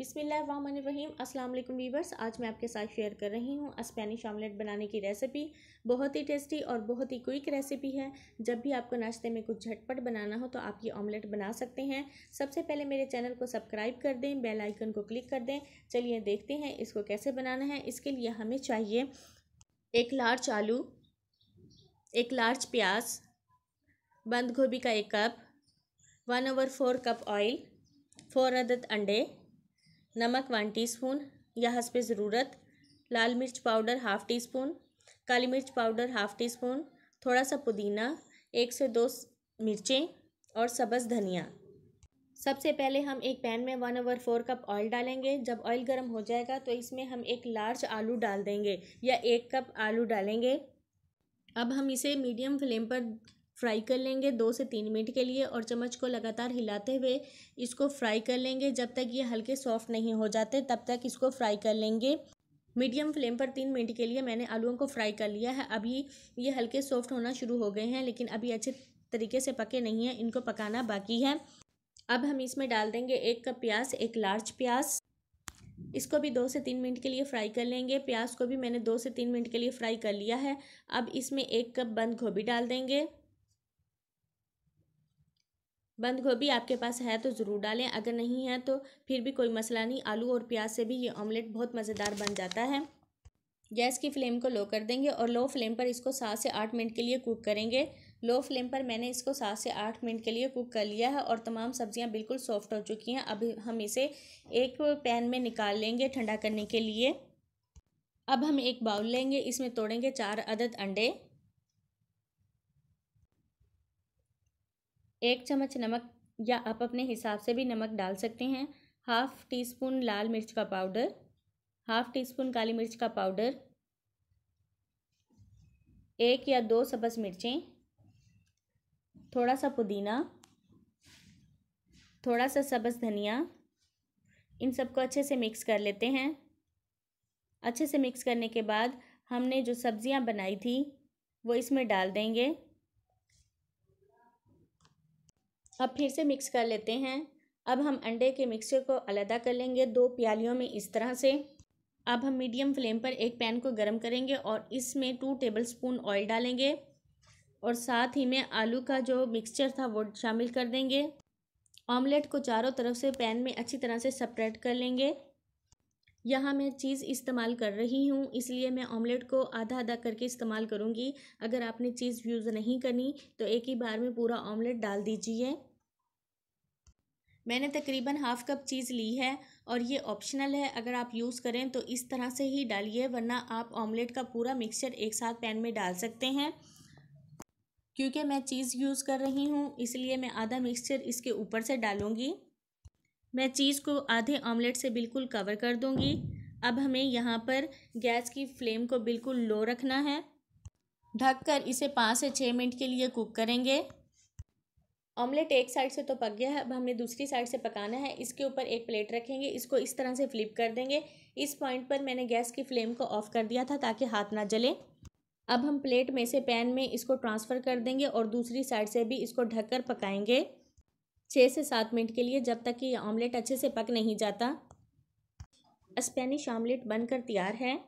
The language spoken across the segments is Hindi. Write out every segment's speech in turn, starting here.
बिसमीम अस्सलाम वालेकुम वीवर्स आज मैं आपके साथ शेयर कर रही हूँ स्पेनिश ऑमलेट बनाने की रेसिपी बहुत ही टेस्टी और बहुत ही क्विक रेसिपी है जब भी आपको नाश्ते में कुछ झटपट बनाना हो तो आप ये ऑमलेट बना सकते हैं सबसे पहले मेरे चैनल को सब्सक्राइब कर दें बेल आइकन को क्लिक कर दें चलिए देखते हैं इसको कैसे बनाना है इसके लिए हमें चाहिए एक लार्ज आलू एक लार्ज प्याज बंद गोभी का एक cup one over four cup oil four अदद अंडे नमक वन टीस्पून या पे ज़रूरत लाल मिर्च पाउडर हाफ़ टी स्पून काली मिर्च पाउडर हाफ़ टी स्पून थोड़ा सा पुदीना एक से दो मिर्चें और सब्ज़ धनिया सबसे पहले हम एक पैन में one over four cup oil डालेंगे जब ऑयल गर्म हो जाएगा तो इसमें हम एक लार्ज आलू डाल देंगे या एक कप आलू डालेंगे अब हम इसे मीडियम फ्लेम पर फ्राई कर लेंगे दो से तीन मिनट के लिए और चम्मच को लगातार हिलाते हुए इसको फ्राई कर लेंगे जब तक ये हल्के सॉफ्ट नहीं हो जाते तब तक इसको फ्राई कर लेंगे मीडियम फ्लेम पर तीन मिनट के लिए मैंने आलूओं को फ्राई कर लिया है अभी ये हल्के सॉफ्ट होना शुरू हो गए हैं लेकिन अभी अच्छे तरीके से पके नहीं हैं इनको पकाना बाकी है अब हम इसमें डाल देंगे एक कप प्याज एक लार्ज प्याज इसको भी दो से तीन मिनट के लिए फ्राई कर लेंगे प्याज को भी मैंने दो से तीन मिनट के लिए फ्राई कर लिया है अब इसमें एक कप बंद गोभी डाल देंगे बंद गोभी आपके पास है तो ज़रूर डालें अगर नहीं है तो फिर भी कोई मसला नहीं आलू और प्याज से भी ये ऑमलेट बहुत मज़ेदार बन जाता है गैस की फ्लेम को लो कर देंगे और लो फ्लेम पर इसको सात से आठ मिनट के लिए कुक करेंगे लो फ्लेम पर मैंने इसको सात से आठ मिनट के लिए कुक कर लिया है और तमाम सब्जियां बिल्कुल सॉफ्ट हो चुकी हैं अब हम इसे एक पैन में निकाल लेंगे ठंडा करने के लिए अब हम एक बाउल लेंगे इसमें तोड़ेंगे चार अदद अंडे एक चम्मच नमक या आप अपने हिसाब से भी नमक डाल सकते हैं हाफ़ टी स्पून लाल मिर्च का पाउडर हाफ़ टी स्पून काली मिर्च का पाउडर एक या दो सबस मिर्चें थोड़ा सा पुदीना थोड़ा सा सब्ज़ धनिया इन सबको अच्छे से मिक्स कर लेते हैं अच्छे से मिक्स करने के बाद हमने जो सब्ज़ियाँ बनाई थी वो इसमें डाल देंगे अब फिर से मिक्स कर लेते हैं अब हम अंडे के मिक्सचर को अलहदा कर लेंगे दो प्यालियों में इस तरह से अब हम मीडियम फ्लेम पर एक पैन को गर्म करेंगे और इसमें टू टेबल स्पून ऑयल डालेंगे और साथ ही में आलू का जो मिक्सचर था वो शामिल कर देंगे ऑमलेट को चारों तरफ से पैन में अच्छी तरह से सपरेट कर लेंगे यहाँ मैं चीज़ इस्तेमाल कर रही हूँ इसलिए मैं ऑमलेट को आधा आधा करके इस्तेमाल करूँगी अगर आपने चीज़ यूज़ नहीं करनी तो एक ही बार में पूरा ऑमलेट डाल दीजिए मैंने तकरीबन हाफ़ कप चीज़ ली है और ये ऑप्शनल है अगर आप यूज़ करें तो इस तरह से ही डालिए वरना आप ऑमलेट का पूरा मिक्सचर एक साथ पैन में डाल सकते हैं क्योंकि मैं चीज़ यूज़ कर रही हूँ इसलिए मैं आधा मिक्सचर इसके ऊपर से डालूँगी मैं चीज़ को आधे ऑमलेट से बिल्कुल कवर कर दूंगी अब हमें यहाँ पर गैस की फ्लेम को बिल्कुल लो रखना है ढककर इसे पाँच से छः मिनट के लिए कुक करेंगे ऑमलेट एक साइड से तो पक गया है अब हमें दूसरी साइड से पकाना है इसके ऊपर एक प्लेट रखेंगे इसको इस तरह से फ्लिप कर देंगे इस पॉइंट पर मैंने गैस की फ्लेम को ऑफ़ कर दिया था ताकि हाथ ना जले अब हम प्लेट में से पैन में इसको ट्रांसफ़र कर देंगे और दूसरी साइड से भी इसको ढककर पकाएंगे छः से सात मिनट के लिए जब तक कि ऑमलेट अच्छे से पक नहीं जाता स्पेनिश ऑमलेट बनकर तैयार है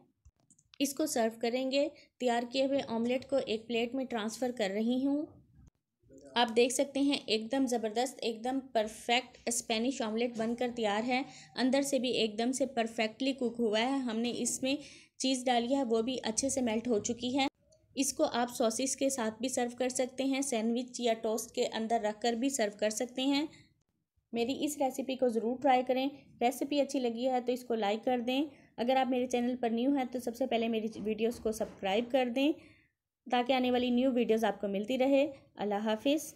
इसको सर्व करेंगे तैयार किए हुए ऑमलेट को एक प्लेट में ट्रांसफ़र कर रही हूँ आप देख सकते हैं एकदम ज़बरदस्त एकदम परफेक्ट स्पेनिश ऑमलेट बनकर तैयार है अंदर से भी एकदम से परफेक्टली कुक हुआ है हमने इसमें चीज़ डाली है वो भी अच्छे से मेल्ट हो चुकी है इसको आप सॉसिस के साथ भी सर्व कर सकते हैं सैंडविच या टोस्ट के अंदर रख कर भी सर्व कर सकते हैं मेरी इस रेसिपी को ज़रूर ट्राई करें रेसिपी अच्छी लगी है तो इसको लाइक कर दें अगर आप मेरे चैनल पर न्यू हैं तो सबसे पहले मेरी वीडियोस को सब्सक्राइब कर दें ताकि आने वाली न्यू वीडियोस आपको मिलती रहे अल्लाह हाफिज़